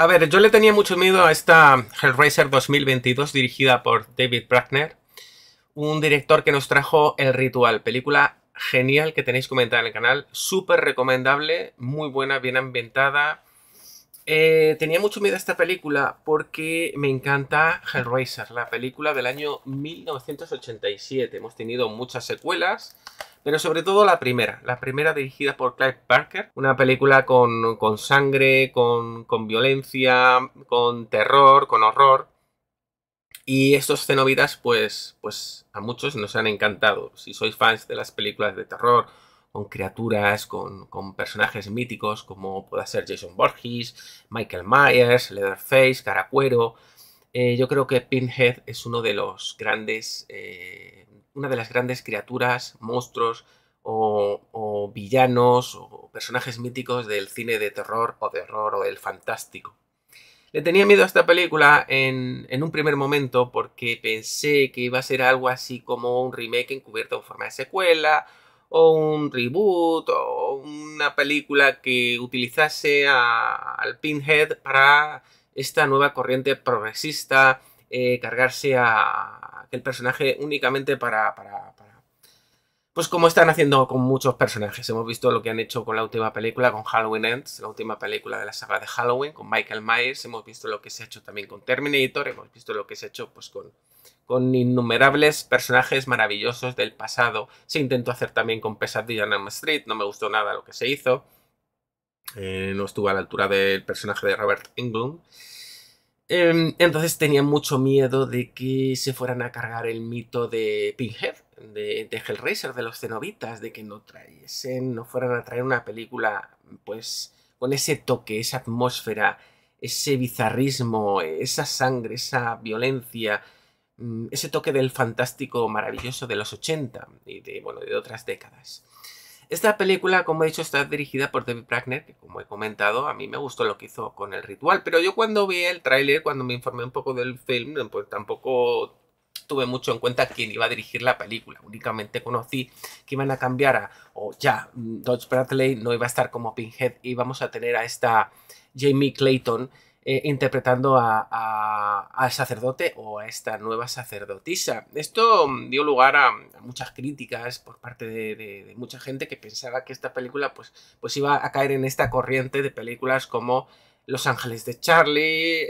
A ver, yo le tenía mucho miedo a esta Hellraiser 2022 dirigida por David Brackner, un director que nos trajo El Ritual, película genial que tenéis comentada en el canal, súper recomendable, muy buena, bien ambientada. Eh, tenía mucho miedo a esta película porque me encanta Hellraiser, la película del año 1987. Hemos tenido muchas secuelas, pero sobre todo la primera, la primera dirigida por Clive Barker, una película con, sangre, con, violencia, con terror, con horror. Y estos cenobitas, pues, pues a muchos nos han encantado. Si sois fans de las películas de terror, con criaturas, con, personajes míticos como pueda ser Jason Borges, Michael Myers, Leatherface, Caracuero, eh, yo creo que Pinhead es uno de los grandes eh, una de las grandes criaturas, monstruos o, villanos o personajes míticos del cine de terror o de horror o del fantástico. Le tenía miedo a esta película en, un primer momento porque pensé que iba a ser algo así como un remake encubierto en forma de secuela, o un reboot, o una película que utilizase al Pinhead para esta nueva corriente progresista eh, cargarse a aquel personaje únicamente para, Pues como están haciendo con muchos personajes. Hemos visto lo que han hecho con la última película, con Halloween Ends, la última película de la saga de Halloween, con Michael Myers. Hemos visto lo que se ha hecho también con Terminator. Hemos visto lo que se ha hecho pues con con innumerables personajes maravillosos del pasado. Se intentó hacer también con Pesadilla en Elm Street, no me gustó nada lo que se hizo. Eh, no estuvo a la altura del personaje de Robert Englund. Em, entonces tenía mucho miedo de que se fueran a cargar el mito de Pinhead, de, Hellraiser, de los cenobitas, de que no traiesen, no fueran a traer una película, pues, con ese toque, esa atmósfera, ese bizarrismo, esa sangre, esa violencia, mm, ese toque del fantástico maravilloso de los 80 y de, bueno, de otras décadas. Esta película, como he dicho, está dirigida por David Brackner, que como he comentado, a mí me gustó lo que hizo con el ritual, pero yo cuando vi el tráiler, cuando me informé un poco del film, pues tampoco tuve mucho en cuenta quién iba a dirigir la película. Únicamente conocí que iban a cambiar a, o ya, mm, Dodge Bradley no iba a estar como Pinhead y vamos a tener a esta Jamie Clayton, eh, interpretando a, al sacerdote o a esta nueva sacerdotisa. Esto mm, dio lugar a, muchas críticas por parte de, mucha gente que pensaba que esta película pues, pues iba a caer en esta corriente de películas como Los Ángeles de Charlie,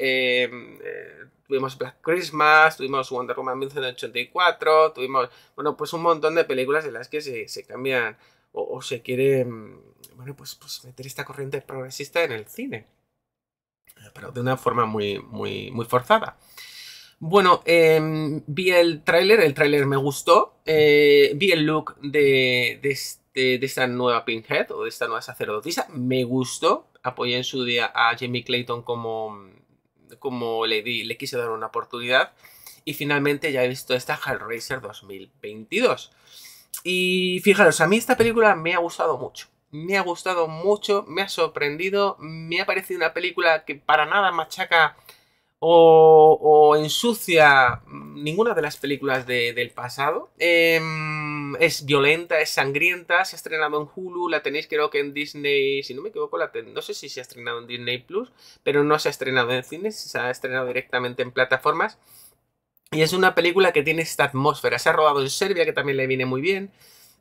eh, eh, tuvimos Black Christmas, tuvimos Wonder Woman 1984, tuvimos, bueno, pues un montón de películas en las que se, cambian o, se quiere, mm, bueno, pues, pues meter esta corriente progresista en el cine pero de una forma muy, muy, muy forzada. Bueno, em, vi el tráiler, el tráiler me gustó, eh, vi el look de, este, de, esta nueva Pinhead o de esta nueva sacerdotisa, me gustó, apoyé en su día a Jamie Clayton como, como le, di, le quise dar una oportunidad y finalmente ya he visto esta Hellraiser 2022. Y fijaros, a mí esta película me ha gustado mucho me ha gustado mucho, me ha sorprendido, me ha parecido una película que para nada machaca o, o ensucia ninguna de las películas de, del pasado. Em, es violenta, es sangrienta, se ha estrenado en Hulu, la tenéis creo que en Disney, si no me equivoco, la no sé si se ha estrenado en Disney Plus, pero no se ha estrenado en cines, se ha estrenado directamente en plataformas. Y es una película que tiene esta atmósfera. Se ha rodado en Serbia, que también le viene muy bien.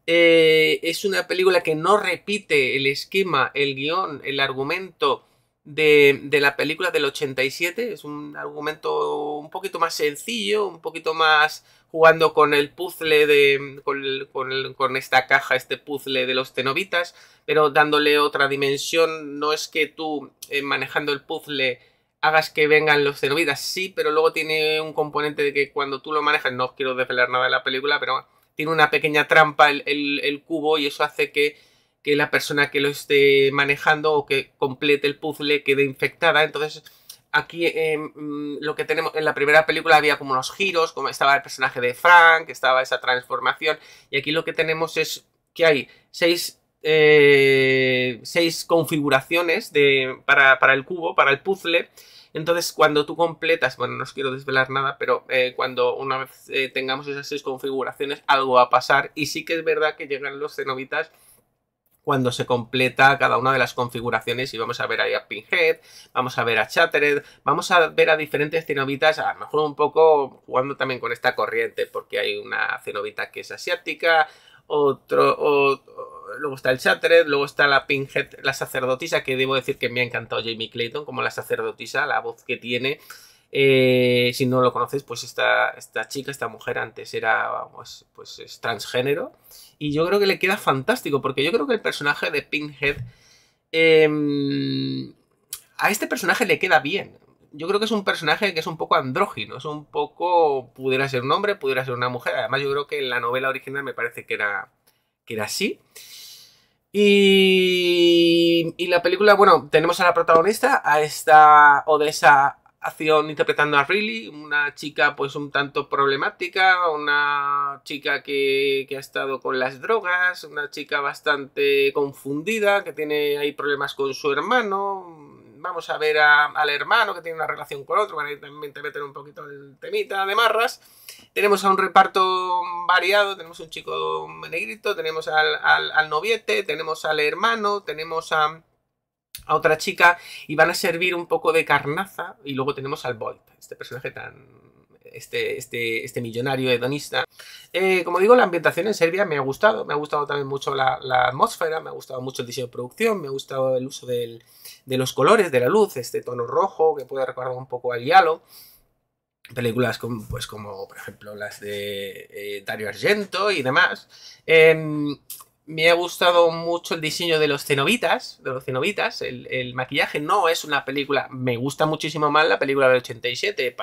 Eh, es una película que no repite el esquema, el guión, el argumento de, la película del 87. Es un argumento un poquito más sencillo, un poquito más jugando con el puzzle de. con, esta caja, este puzzle de los cenovitas, pero dándole otra dimensión. No es que tú, eh, manejando el puzzle, hagas que vengan los cenovitas, sí, pero luego tiene un componente de que cuando tú lo manejas, no os quiero desvelar nada de la película, pero tiene una pequeña trampa el, cubo y eso hace que, la persona que lo esté manejando o que complete el puzzle quede infectada. Entonces, aquí eh, mm, lo que tenemos en la primera película había como los giros, como estaba el personaje de Frank, estaba esa transformación, y aquí lo que tenemos es que hay seis, eh, seis configuraciones para, para el cubo, para el puzzle entonces, cuando tú completas, bueno, no os quiero desvelar nada, pero eh, cuando una vez eh, tengamos esas seis configuraciones, algo va a pasar. Y sí que es verdad que llegan los cenobitas cuando se completa cada una de las configuraciones y vamos a ver ahí a Pinhead, vamos a ver a Chattered, vamos a ver a diferentes cenobitas, a lo mejor un poco jugando también con esta corriente, porque hay una cenobita que es asiática, otro, luego está el Chattered, luego está la Pinhead, la sacerdotisa, que debo decir que me ha encantado Jamie Clayton como la sacerdotisa, la voz que tiene. Eh, si no lo conoces pues esta, esta chica, esta mujer antes era, vamos, pues es transgénero. Y yo creo que le queda fantástico, porque yo creo que el personaje de Pinhead... Em, a este personaje le queda bien yo creo que es un personaje que es un poco andrógino, es un poco, pudiera ser un hombre, pudiera ser una mujer, además yo creo que en la novela original me parece que era, que era así. Y, y la película, bueno, tenemos a la protagonista, a esta o de esa acción interpretando a Riley, una chica pues un tanto problemática, una chica que, que, ha estado con las drogas, una chica bastante confundida, que tiene ahí problemas con su hermano, vamos a ver al hermano que tiene una relación con otro, van a también meter un poquito el temita de marras. Tenemos a un reparto variado, tenemos un chico negrito, tenemos al, al, noviete, tenemos al hermano, tenemos a, otra chica y van a servir un poco de carnaza y luego tenemos al Bolt este personaje tan este, este, este, millonario hedonista. Eh, como digo, la ambientación en Serbia me ha gustado. Me ha gustado también mucho la, atmósfera, me ha gustado mucho el diseño de producción, me ha gustado el uso del, de los colores de la luz, este tono rojo que puede recordar un poco al Yalo. Películas como, pues como, por ejemplo, las de eh, Dario Argento y demás. Em, me ha gustado mucho el diseño de los cenovitas de los cenobitas, el, maquillaje no es una película, me gusta muchísimo más la película del 87,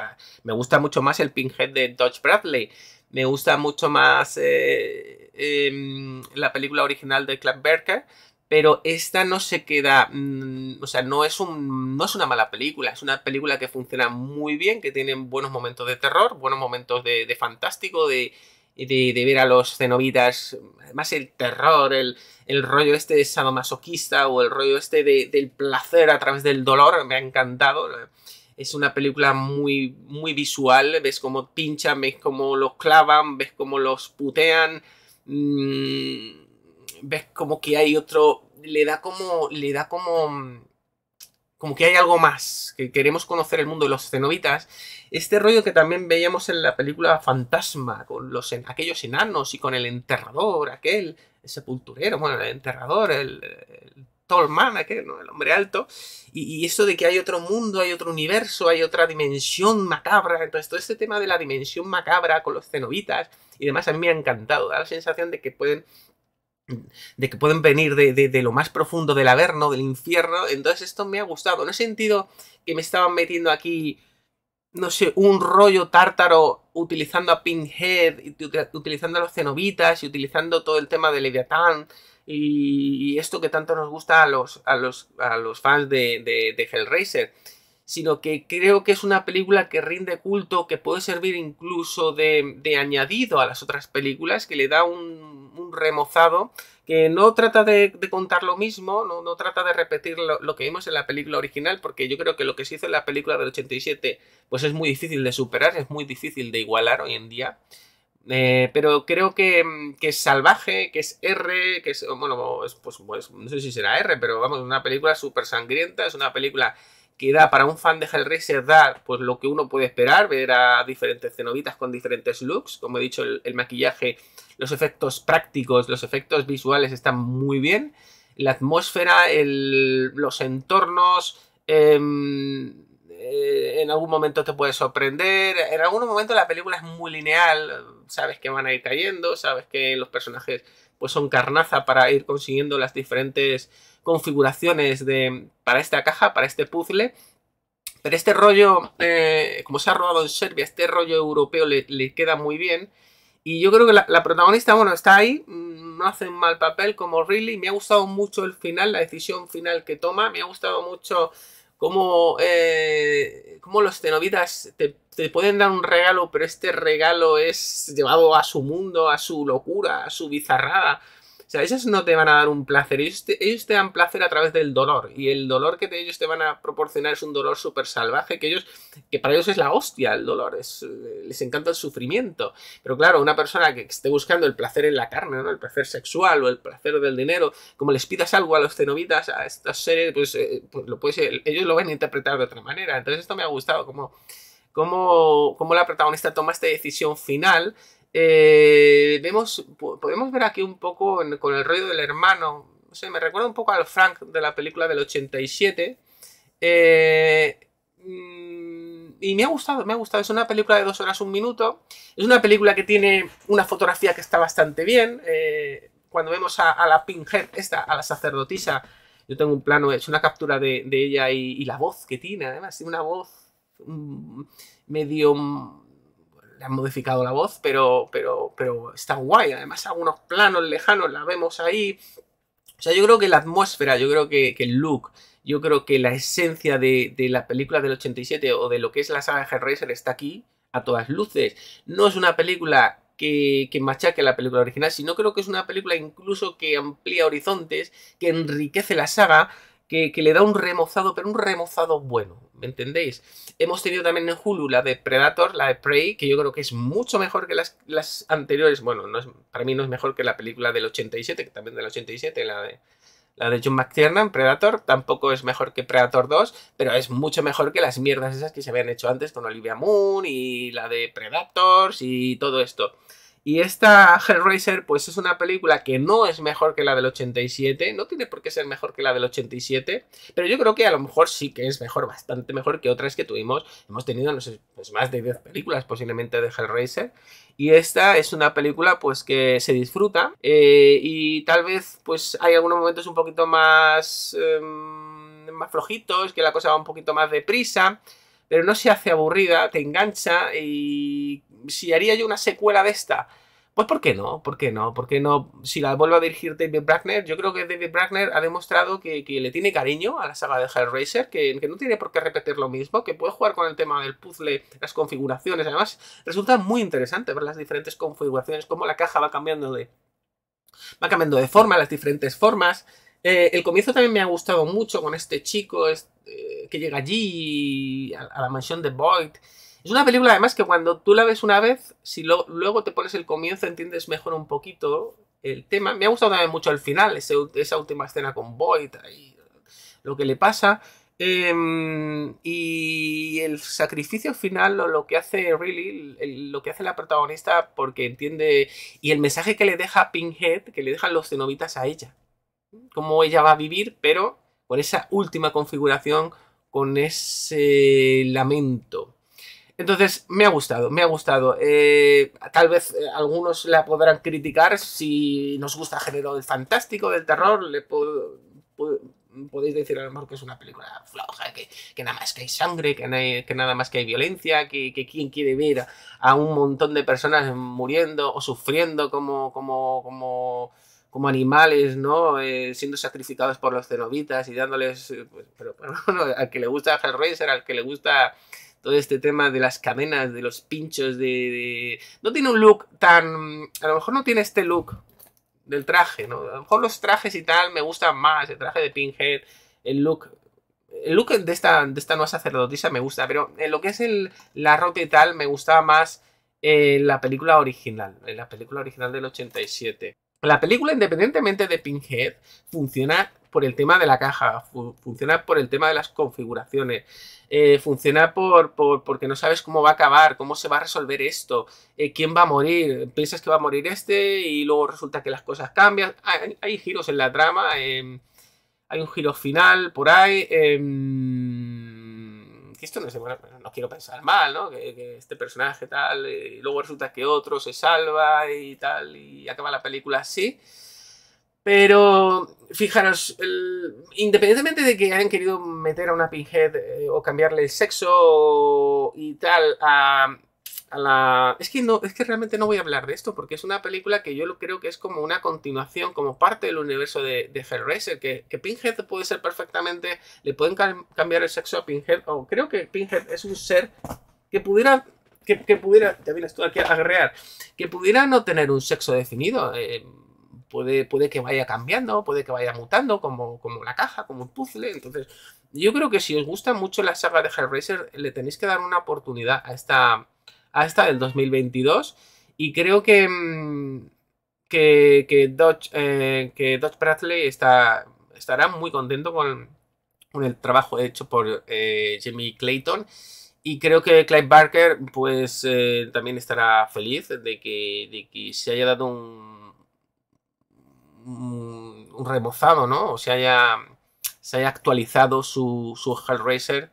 me gusta mucho más el Pinkhead de Dodge Bradley, me gusta mucho más eh, em, la película original de Clark Berker, pero esta no se queda, mm, o sea, no es, un, no es una mala película, es una película que funciona muy bien, que tiene buenos momentos de terror, buenos momentos de, fantástico, de, ver a los cenobitas, además el terror, el, rollo este de sadomasoquista o el rollo este del placer a través del dolor, me ha encantado. Es una película muy, muy visual, ves cómo pinchan, ves cómo los clavan, ves cómo los putean. Mm, ves como que hay otro, le da como, le da como, como que hay algo más, que queremos conocer el mundo de los cenobitas, este rollo que también veíamos en la película Fantasma, con los, aquellos enanos y con el enterrador, aquel, sepulturero, bueno, el enterrador, el, Tolman aquel, ¿no? el hombre alto, y, y eso de que hay otro mundo, hay otro universo, hay otra dimensión macabra, entonces todo este tema de la dimensión macabra con los cenobitas y demás a mí me ha encantado, da la sensación de que pueden de que pueden venir de, lo más profundo del Averno, del infierno. Entonces esto me ha gustado. No he sentido que me estaban metiendo aquí, no sé, un rollo tártaro utilizando a Pinhead, utilizando a los cenovitas y utilizando todo el tema de Leviatán y, esto que tanto nos gusta a los, a los fans de, de Hellraiser sino que creo que es una película que rinde culto, que puede servir incluso de, añadido a las otras películas, que le da un, remozado, que no trata de, contar lo mismo, no, trata de repetir lo, que vimos en la película original, porque yo creo que lo que se hizo en la película del 87 pues es muy difícil de superar, es muy difícil de igualar hoy en día. Eh, pero creo mm, que, es salvaje, que es R, que es, bueno, pues, pues, no sé si será R, pero vamos, es una película súper sangrienta, es una película que da para un fan de Hellraiser, da pues lo que uno puede esperar, ver a diferentes cenobitas con diferentes looks, como he dicho, el, maquillaje, los efectos prácticos, los efectos visuales están muy bien, la atmósfera, los entornos, em, eh, en algún momento te puede sorprender, en algún momento la película es muy lineal, sabes que van a ir cayendo, sabes que los personajes pues son carnaza para ir consiguiendo las diferentes configuraciones de, para esta caja, para este puzzle. Pero este rollo, eh, como se ha robado en Serbia, este rollo europeo le, queda muy bien. Y yo creo que la, protagonista, bueno, está ahí, mm, no hace un mal papel como Riley Me ha gustado mucho el final, la decisión final que toma. Me ha gustado mucho Cómo eh, los cenobitas te, te, pueden dar un regalo, pero este regalo es llevado a su mundo, a su locura, a su bizarrada, o sea, esas no te van a dar un placer, ellos te, ellos te dan placer a través del dolor. Y el dolor que te, ellos te van a proporcionar es un dolor súper salvaje, que ellos, que para ellos es la hostia el dolor, es, eh, les encanta el sufrimiento. Pero claro, una persona que esté buscando el placer en la carne, ¿no? El placer sexual o el placer del dinero, como les pidas algo a los cenobitas, a estas series, pues, eh, pues lo puedes, ellos lo van a interpretar de otra manera. Entonces esto me ha gustado, como... como como la protagonista toma esta decisión final eh, vemos, podemos ver aquí un poco con el rollo del hermano, no me recuerda un poco al Frank de la película del 87. Eh, mm, y me ha gustado, me ha gustado. Es una película de dos horas, un minuto. Es una película que tiene una fotografía que está bastante bien. Eh, cuando vemos a, la esta, a la sacerdotisa, yo tengo un plano, es una captura de, ella y, y, la voz que tiene, además, una voz mm, medio han modificado la voz, pero, pero, pero está guay. Además, algunos planos lejanos la vemos ahí. O sea, yo creo que la atmósfera, yo creo que, el look, yo creo que la esencia de, de, la película del 87 o de lo que es la saga de Hellraiser está aquí a todas luces. No es una película que, que machaque la película original, sino creo que es una película incluso que amplía horizontes, que enriquece la saga, que, le da un remozado, pero un remozado bueno, ¿me entendéis? Hemos tenido también en Hulu la de Predator, la de Prey, que yo creo que es mucho mejor que las, anteriores. Bueno, no es, para mí no es mejor que la película del 87, que también del 87, la de, la de John McTiernan, Predator, tampoco es mejor que Predator 2, pero es mucho mejor que las mierdas esas que se habían hecho antes con Olivia Moon y la de Predators y todo esto. Y esta Hellraiser, pues es una película que no es mejor que la del 87, no tiene por qué ser mejor que la del 87, pero yo creo que a lo mejor sí que es mejor, bastante mejor que otras que tuvimos. Hemos tenido, no sé, pues, más de 10 películas posiblemente de Hellraiser. Y esta es una película pues que se disfruta eh, y tal vez pues hay algunos momentos un poquito más, em, más flojitos, que la cosa va un poquito más deprisa pero no se hace aburrida, te engancha y si haría yo una secuela de esta, pues ¿por qué no? ¿Por qué no? ¿Por qué no? Si la vuelve a dirigir David Brackner, yo creo que David Brackner ha demostrado que, le tiene cariño a la saga de Hellraiser, que, que, no tiene por qué repetir lo mismo, que puede jugar con el tema del puzzle, las configuraciones. Además, resulta muy interesante ver las diferentes configuraciones, cómo la caja va cambiando de. Va cambiando de forma, las diferentes formas. Eh, el comienzo también me ha gustado mucho con este chico eh, que llega allí a la mansión de Boyd es una película además que cuando tú la ves una vez, si luego te pones el comienzo entiendes mejor un poquito el tema. Me ha gustado también mucho el final, esa última escena con Boyd, y lo que le pasa. Em, y el sacrificio final, o lo que hace Really, lo que hace la protagonista, porque entiende. Y el mensaje que le deja Pinhead, que le dejan los cenobitas a ella. Cómo ella va a vivir, pero con esa última configuración, con ese lamento. Entonces, me ha gustado, me ha gustado. Eh, tal vez eh, algunos la podrán criticar si nos gusta el género del fantástico, del terror, le podéis decir a lo mejor que es una película floja, que, nada más que hay sangre, que, que nada más que hay violencia, que, quién quien quiere ver a un montón de personas muriendo o sufriendo como, como, como, como animales, ¿no? Eh, siendo sacrificados por los cenobitas y dándoles... Pues, pero bueno, al que le gusta Hellraiser, al que le gusta todo este tema de las cadenas, de los pinchos, de, No tiene un look tan... A lo mejor no tiene este look del traje, ¿no? A lo mejor los trajes y tal me gustan más, el traje de Pinhead, el look... El look de esta, esta nueva sacerdotisa me gusta, pero en lo que es el, la ropa y tal me gustaba más en eh, la película original, en la película original del 87. La película, independientemente de Pinhead, funciona por el tema de la caja, funciona por el tema de las configuraciones, eh, funciona por, porque no sabes cómo va a acabar, cómo se va a resolver esto, eh, quién va a morir, piensas que va a morir este y luego resulta que las cosas cambian. Hay, giros en la trama, em, hay un giro final por ahí. Em, esto no no quiero pensar mal, ¿no? Que, este personaje tal, y luego resulta que otro se salva y tal, y acaba la película así. Pero fijaros, independientemente de que hayan querido meter a una Pinhead eh, o cambiarle el sexo y tal a, es que, no, es que realmente no voy a hablar de esto porque es una película que yo creo que es como una continuación, como parte del universo de, de Hellraiser, que, Pinhead puede ser perfectamente... Le pueden cambiar el sexo a Pinhead, o creo que Pinhead es un ser que pudiera... Que, pudiera, ya vienes tú aquí a agarrear que pudiera no tener un sexo definido. Eh, puede, puede, que vaya cambiando, puede que vaya mutando, como, como la caja, como un puzzle. Entonces, yo creo que si os gusta mucho la saga de Hellraiser, le tenéis que dar una oportunidad a esta, hasta el 2022. Y creo que, mm, que, que Dodge, eh, que Dodge Bradley estará muy contento con, con el trabajo hecho por eh, Jimmy Clayton. Y creo que Clive Barker pues eh, también estará feliz de que, de que se haya dado un, un, remozado, ¿no? O se haya, se haya actualizado su, su Hellraiser.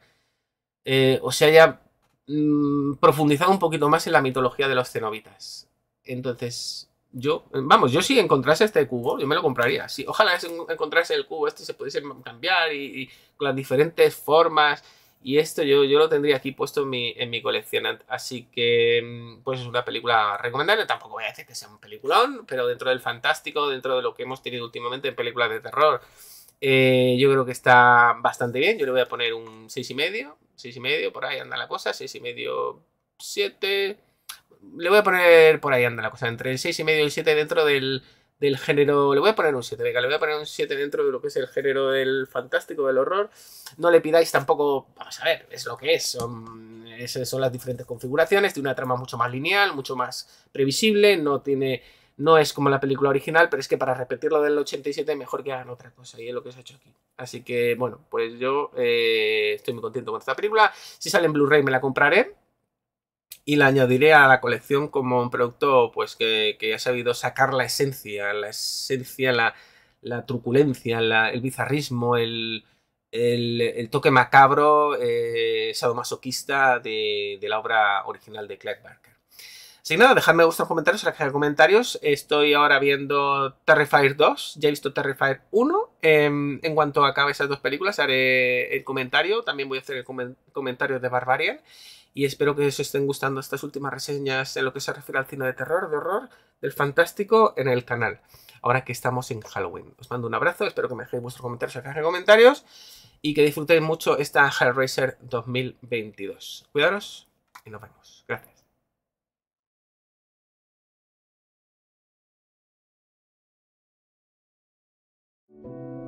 o se haya Mm, profundizar un poquito más en la mitología de los cenobitas. Entonces, yo, vamos, yo si encontrase este cubo, yo me lo compraría. Si, ojalá encontrase el cubo este, se pudiese cambiar y, con las diferentes formas. Y esto yo, yo lo tendría aquí puesto en mi, en mi colección. Así que, mm, pues es una película recomendable. Tampoco voy a decir que sea un peliculón, pero dentro del fantástico, dentro de lo que hemos tenido últimamente en películas de terror eh, yo creo que está bastante bien. Yo le voy a poner un 6,5. 6,5, por ahí anda la cosa. 6,5, 7. Le voy a poner por ahí anda la cosa. Entre el 6,5 y el 7 dentro del, del género. Le voy a poner un 7, venga, le voy a poner un 7 dentro de lo que es el género del fantástico, del horror. No le pidáis tampoco. Vamos a ver, es lo que es. Son, es, son las diferentes configuraciones. Tiene una trama mucho más lineal, mucho más previsible. No tiene no es como la película original, pero es que para repetir lo del 87 mejor que hagan otra cosa y es lo que se ha hecho aquí. Así que bueno, pues yo eh, estoy muy contento con esta película. Si sale en Blu-ray me la compraré y la añadiré a la colección como un producto pues que, ha sabido sacar la esencia, la esencia, la, truculencia, el bizarrismo, el, toque macabro, eh, sadomasoquista de, de, la obra original de Clark Barker. Si nada, dejadme me en comentarios, en la caja de comentarios. Estoy ahora viendo Terrifier 2, ya he visto Terrifier 1. Em, en cuanto acabe esas dos películas haré el comentario, también voy a hacer el comentario de Barbarian. Y espero que os estén gustando estas últimas reseñas en lo que se refiere al cine de terror, de horror, del fantástico en el canal. Ahora que estamos en Halloween. Os mando un abrazo, espero que me dejéis vuestros comentarios en la caja de comentarios y que disfrutéis mucho esta Hellraiser 2022. Cuidaros y nos vemos. Gracias. thank you